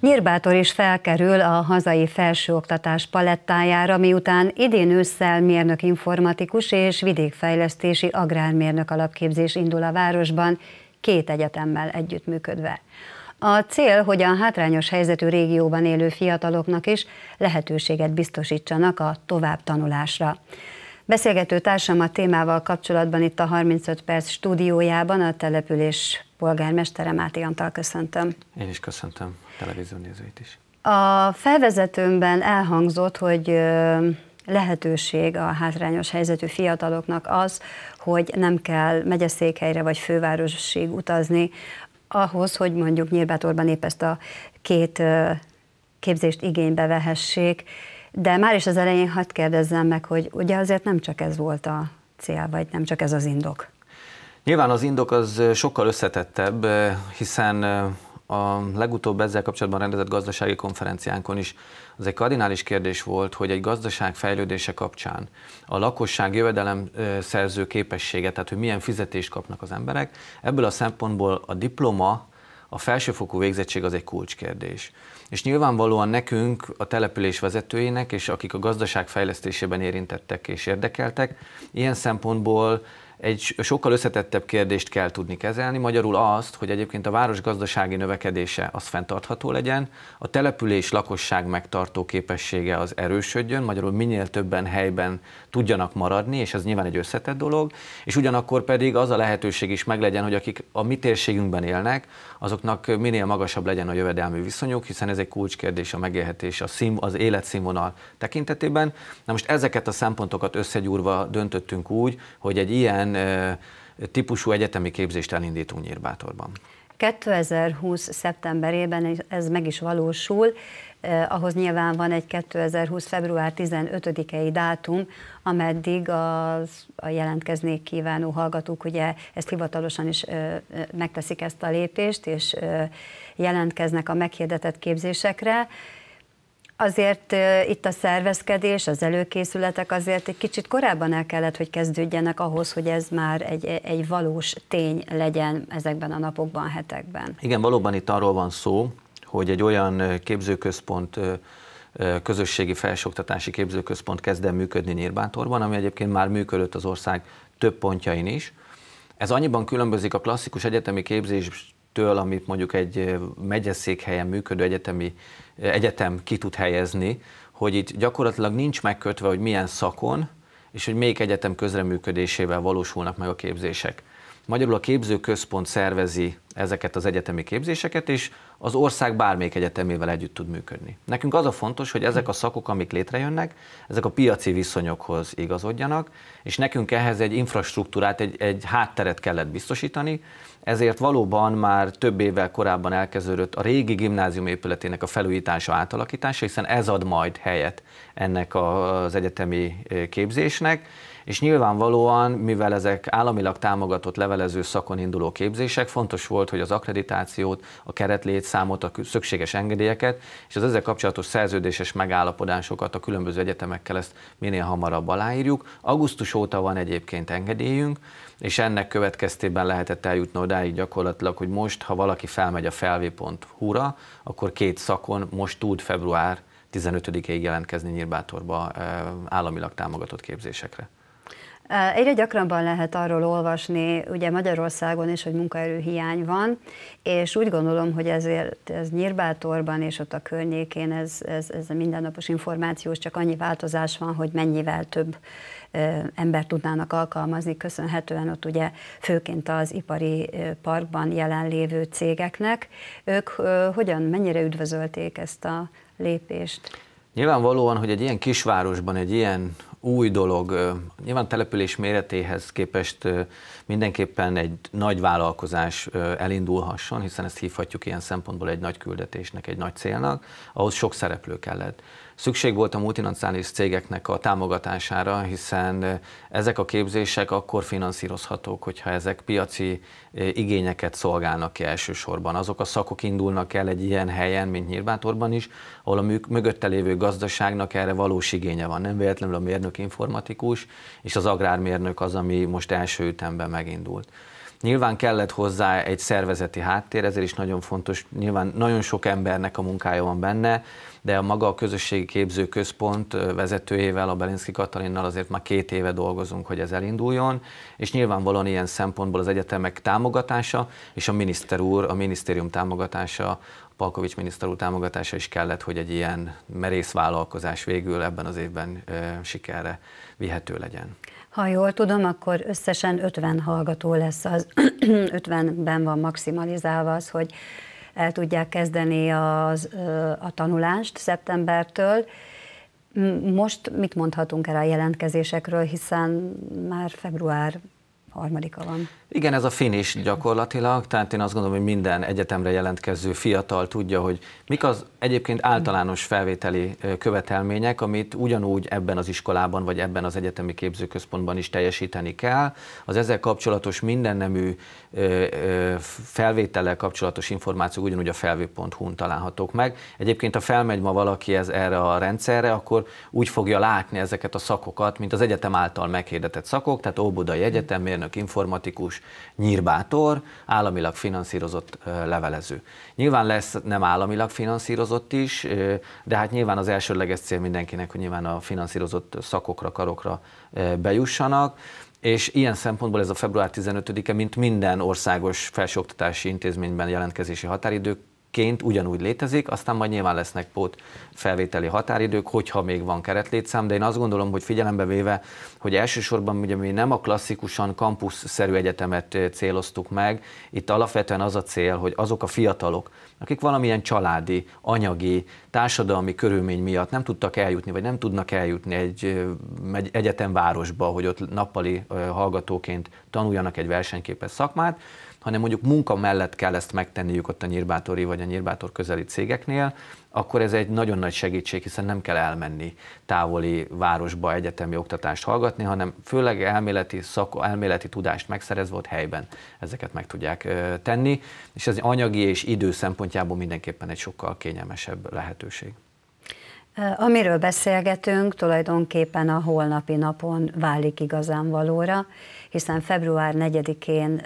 Nyírbátor is felkerül a hazai felsőoktatás palettájára, miután idén ősszel mérnök informatikus és vidékfejlesztési agrármérnök alapképzés indul a városban, két egyetemmel együttműködve. A cél, hogy a hátrányos helyzetű régióban élő fiataloknak is lehetőséget biztosítsanak a továbbtanulásra. Beszélgető társam a témával kapcsolatban itt a 35 perc stúdiójában a település polgármestere Máté Antal köszöntöm. Én is köszöntöm a televízió nézőit is. A felvezetőmben elhangzott, hogy lehetőség a hátrányos helyzetű fiataloknak az, hogy nem kell megyeszékhelyre vagy fővárosig utazni ahhoz, hogy mondjuk Nyírbátorban épp ezt a két képzést igénybe vehessék. De már is az elején hadd kérdezzem meg, hogy ugye azért nem csak ez volt a cél, vagy nem csak ez az indok. Nyilván az indok az sokkal összetettebb, hiszen a legutóbb ezzel kapcsolatban rendezett gazdasági konferenciánkon is az egy kardinális kérdés volt, hogy egy gazdaság fejlődése kapcsán a lakosság jövedelem szerző képessége, tehát hogy milyen fizetést kapnak az emberek, ebből a szempontból a diploma a felsőfokú végzettség az egy kulcskérdés. És nyilvánvalóan nekünk, a település vezetőinek, és akik a gazdaság fejlesztésében érintettek és érdekeltek, ilyen szempontból egy sokkal összetettebb kérdést kell tudni kezelni, magyarul azt, hogy egyébként a város gazdasági növekedése az fenntartható legyen, a település lakosság megtartó képessége az erősödjön, magyarul minél többen helyben tudjanak maradni, és ez nyilván egy összetett dolog, és ugyanakkor pedig az a lehetőség is meglegyen, hogy akik a mi térségünkben élnek, azoknak minél magasabb legyen a jövedelmű viszonyuk, hiszen ez egy kulcskérdés a megélhetés, a szín, az életszínvonal tekintetében. Na most ezeket a szempontokat összegyúrva döntöttünk úgy, hogy egy ilyen milyen típusú egyetemi képzést elindítunk Nyírbátorban? 2020. szeptemberében ez meg is valósul, eh, ahhoz nyilván van egy 2020. február 15-i dátum, ameddig az, a jelentkezni kívánó hallgatók ugye ezt hivatalosan is eh, megteszik ezt a lépést, és eh, jelentkeznek a meghirdetett képzésekre azért itt a szervezkedés, az előkészületek azért egy kicsit korábban el kellett, hogy kezdődjenek ahhoz, hogy ez már egy, egy valós tény legyen ezekben a napokban, hetekben. Igen, valóban itt arról van szó, hogy egy olyan képzőközpont közösségi felsőoktatási képzőközpont kezd el működni Nyírbátorban, ami egyébként már működött az ország több pontjain is. Ez annyiban különbözik a klasszikus egyetemi képzés től, amit mondjuk egy megyeszékhelyen működő egyetemi, egyetem ki tud helyezni, hogy itt gyakorlatilag nincs megkötve, hogy milyen szakon, és hogy melyik egyetem közreműködésével valósulnak meg a képzések. Magyarul a képzőközpont szervezi ezeket az egyetemi képzéseket, és az ország bármelyik egyetemével együtt tud működni. Nekünk az a fontos, hogy ezek a szakok, amik létrejönnek, ezek a piaci viszonyokhoz igazodjanak, és nekünk ehhez egy infrastruktúrát, egy, egy hátteret kellett biztosítani, ezért valóban már több évvel korábban elkezdődött a régi gimnázium épületének a felújítása, átalakítása, hiszen ez ad majd helyet ennek az egyetemi eh, képzésnek, és nyilvánvalóan, mivel ezek államilag támogatott levelező szakon induló képzések, fontos volt, hogy az akkreditációt, a keretlétszámot, a szükséges engedélyeket és az ezzel kapcsolatos szerződéses megállapodásokat a különböző egyetemekkel ezt minél hamarabb aláírjuk. Augusztus óta van egyébként engedélyünk, és ennek következtében lehetett eljutni odáig gyakorlatilag, hogy most, ha valaki felmegy a felvé.hu-ra, akkor két szakon most tud február 15-ig jelentkezni Nyírbátorba államilag támogatott képzésekre. Eh, egyre gyakrabban lehet arról olvasni, ugye Magyarországon is, hogy munkaerőhiány van, és úgy gondolom, hogy ezért ez Nyírbátorban és ott a környékén ez, ez, ez a mindennapos információs csak annyi változás van, hogy mennyivel több eh, ember tudnának alkalmazni, köszönhetően ott ugye főként az ipari eh, parkban jelenlévő cégeknek. Ők hogyan, mennyire üdvözölték ezt a lépést? Nyilvánvalóan, hogy egy ilyen kisvárosban, egy ilyen új dolog. Nyilván település méretéhez képest mindenképpen egy nagy vállalkozás elindulhasson, hiszen ezt hívhatjuk ilyen szempontból egy nagy küldetésnek, egy nagy célnak, ahhoz sok szereplő kellett. Szükség volt a multinacionális cégeknek a támogatására, hiszen eh, ezek a képzések akkor finanszírozhatók, hogyha ezek piaci eh, igényeket szolgálnak ki elsősorban. Azok a szakok indulnak el egy ilyen helyen, mint Nyírbátorban is, ahol a mögötte lévő gazdaságnak erre valós igénye van. Nem véletlenül a mérnök informatikus, és az agrármérnök az, ami most első ütemben megindult. Nyilván kellett hozzá egy szervezeti háttér, ezért is nagyon fontos, nyilván nagyon sok embernek a munkája van benne, de a maga a Közösségi Képző Központ vezetőjével, a Belinszki Katalinnal azért már két éve dolgozunk, hogy ez elinduljon, és nyilvánvalóan ilyen szempontból az egyetemek támogatása és a miniszter úr, a minisztérium támogatása Palkovics miniszter úr támogatása is kellett, hogy egy ilyen merész vállalkozás végül ebben az évben sikerre vihető legyen. Ha jól tudom, akkor összesen 50 hallgató lesz, az 50-ben van maximalizálva az, hogy el tudják kezdeni az, a tanulást szeptembertől. Most mit mondhatunk erre a jelentkezésekről, hiszen már február harmadika van. Igen, ez a finis gyakorlatilag, tehát én azt gondolom, hogy minden egyetemre jelentkező fiatal tudja, hogy mik az egyébként általános felvételi követelmények, amit ugyanúgy ebben az iskolában vagy ebben az egyetemi képzőközpontban is teljesíteni kell. Az ezzel kapcsolatos mindennemű felvétellel kapcsolatos információk ugyanúgy a felvő.hu-n találhatók meg. Egyébként, ha felmegy ma valaki ez erre a rendszerre, akkor úgy fogja látni ezeket a szakokat, mint az egyetem által meghirdetett szakok, tehát Óbudai Egyetem, mérnök, informatikus, nyírbátor, államilag finanszírozott levelező. Nyilván lesz nem államilag finanszírozott is, de hát nyilván az elsődleges cél mindenkinek, hogy nyilván a finanszírozott szakokra, karokra bejussanak. És ilyen szempontból ez a február 15-e, mint minden országos felsőoktatási intézményben jelentkezési határidő, ként ugyanúgy létezik, aztán majd nyilván lesznek pót felvételi határidők, hogyha még van keretlétszám, de én azt gondolom, hogy figyelembe véve, hogy elsősorban ugye mi nem a klasszikusan kampusz egyetemet eh, céloztuk meg, itt alapvetően az a cél, hogy azok a fiatalok, akik valamilyen családi, anyagi, társadalmi körülmény miatt nem tudtak eljutni, vagy nem tudnak eljutni egy, eh, egy egyetemvárosba, hogy ott nappali eh, hallgatóként tanuljanak egy versenyképes szakmát, hanem mondjuk munka mellett kell ezt megtenniük ott a nyírbátori vagy a nyírbátor közeli cégeknél, akkor ez egy nagyon nagy segítség, hiszen nem kell elmenni távoli városba egyetemi oktatást hallgatni, hanem főleg elméleti, szak, elméleti tudást megszerezve ott helyben ezeket meg tudják tenni, és ez anyagi és idő szempontjából mindenképpen egy sokkal kényelmesebb lehetőség. Amiről beszélgetünk, tulajdonképpen a holnapi napon válik igazán valóra, hiszen február 4-én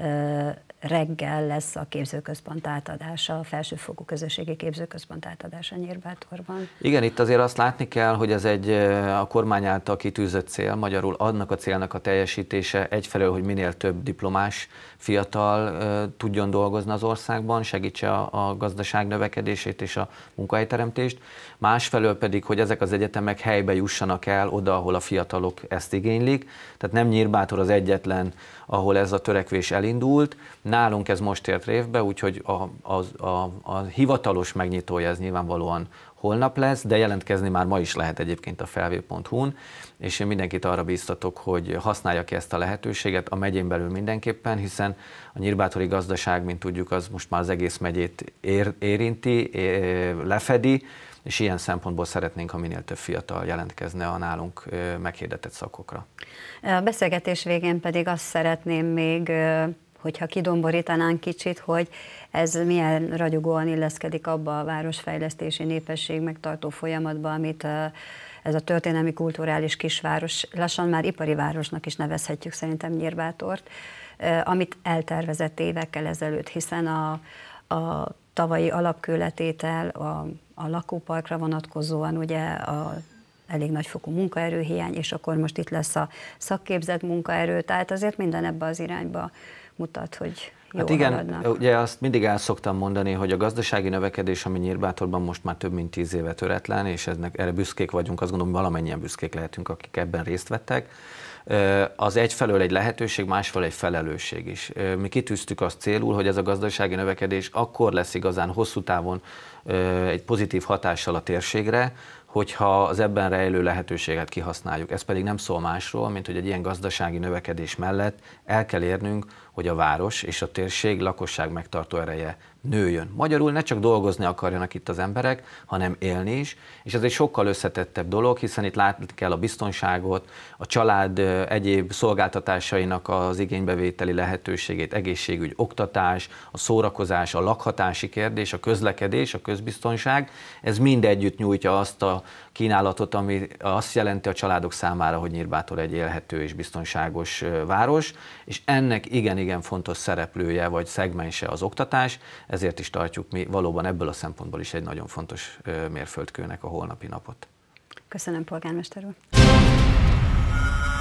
reggel lesz a képzőközpont átadása, a felsőfokú közösségi képzőközpont átadása Nyírbátorban. Igen, itt azért azt látni kell, hogy ez egy eh, a kormány által kitűzött cél, magyarul annak a célnak a teljesítése egyfelől, hogy minél több diplomás fiatal eh, tudjon dolgozni az országban, segítse a, a gazdaság növekedését és a munkahelyteremtést, másfelől pedig, hogy ezek az egyetemek helybe jussanak el oda, ahol a fiatalok ezt igénylik. Tehát nem Nyírbátor az egyetlen, ahol ez a törekvés elindult, Nálunk ez most ért révbe, úgyhogy a, a, a, a hivatalos megnyitója ez nyilvánvalóan holnap lesz, de jelentkezni már ma is lehet egyébként a felvő.hu-n, és én mindenkit arra bíztatok, hogy használja ki ezt a lehetőséget a megyén belül mindenképpen, hiszen a nyírbátori gazdaság, mint tudjuk, az most már az egész megyét ér, érinti, é, lefedi, és ilyen szempontból szeretnénk, ha minél több fiatal jelentkezne a nálunk meghirdetett szakokra. A beszélgetés végén pedig azt szeretném még hogyha kidomborítanánk kicsit, hogy ez milyen ragyogóan illeszkedik abba a városfejlesztési népesség megtartó folyamatba, amit eh, ez a történelmi kulturális kisváros, lassan már ipari városnak is nevezhetjük szerintem Nyírbátort, eh, amit eltervezett évekkel ezelőtt, hiszen a, a tavalyi alapkőletétel a, a lakóparkra vonatkozóan ugye a elég nagyfokú munkaerőhiány, és akkor most itt lesz a szakképzett munkaerő, tehát azért minden ebbe az irányba mutat, hogy jó hát igen, haladnak. ugye azt mindig el szoktam mondani, hogy a gazdasági növekedés, ami Nyírbátorban most már több mint tíz éve töretlen, és eznek, erre büszkék vagyunk, azt gondolom, valamennyien büszkék lehetünk, akik ebben részt vettek, az egyfelől egy lehetőség, másfelől egy felelősség is. Mi kitűztük azt célul, hogy ez a gazdasági növekedés akkor lesz igazán hosszú távon egy pozitív hatással a térségre, hogyha az ebben rejlő lehetőséget kihasználjuk. Ez pedig nem szól másról, mint hogy egy ilyen gazdasági növekedés mellett el kell érnünk, hogy a város és a térség lakosság megtartó ereje nőjön. Magyarul ne csak dolgozni akarjanak itt az emberek, hanem élni is, és ez egy sokkal összetettebb dolog, hiszen itt látni kell a biztonságot, a család egyéb szolgáltatásainak az igénybevételi lehetőségét, egészségügy, oktatás, a szórakozás, a lakhatási kérdés, a közlekedés, a közbiztonság, ez mind együtt nyújtja azt a kínálatot, ami azt jelenti a családok számára, hogy Nyírbátor egy élhető és biztonságos város, és ennek igen-igen fontos szereplője vagy szegmense az oktatás, ezért is tartjuk mi valóban ebből a szempontból is egy nagyon fontos mérföldkőnek a holnapi napot. Köszönöm, polgármester úr!